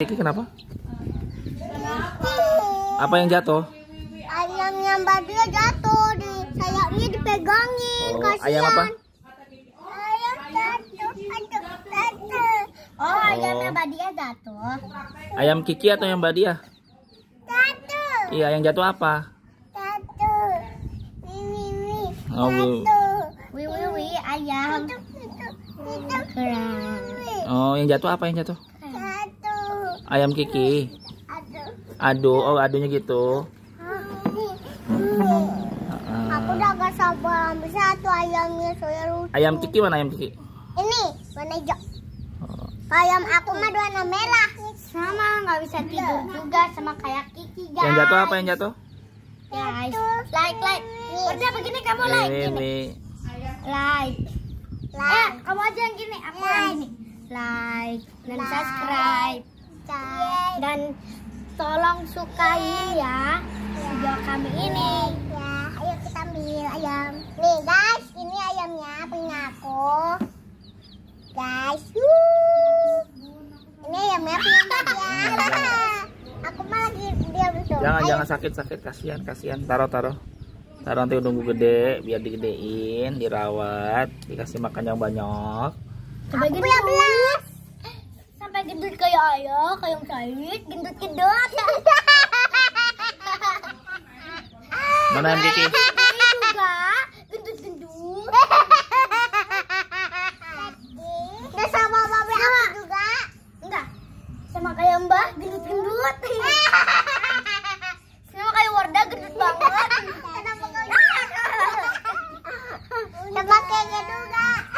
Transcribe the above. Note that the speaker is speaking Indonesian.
Ini kenapa? Apa yang jatuh? Ayam yang badia jatuh di sayapnya dipegangin. Oh, Kasian. Ayam apa? Ayam jatuh, jatuh, jatuh. Oh, ayam yang oh. badia jatuh. Ayam Kiki atau yang badia? Jatuh. Iya, yang jatuh apa? Jatuh. Mimi, mimi. Oh, jatuh. Wi, wi, wi, ayam. Oh, yang jatuh apa yang jatuh? Ayam Kiki. Ado. Oh, adonya gitu. Aku ah. udah gak sabar ambil satu ayamnya soalnya lucu. Ayam Kiki mana ayam Kiki? Ini warna hijau. Oh. Ayam aku mah warna merah. Sama nggak bisa tidur juga sama kayak Kiki guys. Yang jatuh apa yang jatuh? Ya, guys, like like. Udah oh, begini kamu like gini. Like. Like. Eh, kamu aja yang gini, aku yang gini. Like dan like. subscribe kita dan tolong sukain ya video kami ini. Ya, ayo kita ambil ayam. Nih guys, ini ayamnya punya aku. Guys, wuh. ini ayamnya punya aku ya. aku mah lagi dia tuh. Jangan ayo. jangan sakit sakit kasihan kasihan taruh taruh. Taruh nanti nunggu gede, biar digedein, dirawat, dikasih makan yang banyak. Coba aku gini. belah ayah kayang sait gendut gendut mana yang Kiki ini juga gendut gendut nggak sama babe aku juga enggak sama kayak mbah gendut gendut sama kayak Wardah gendut banget sama kayak juga gitu,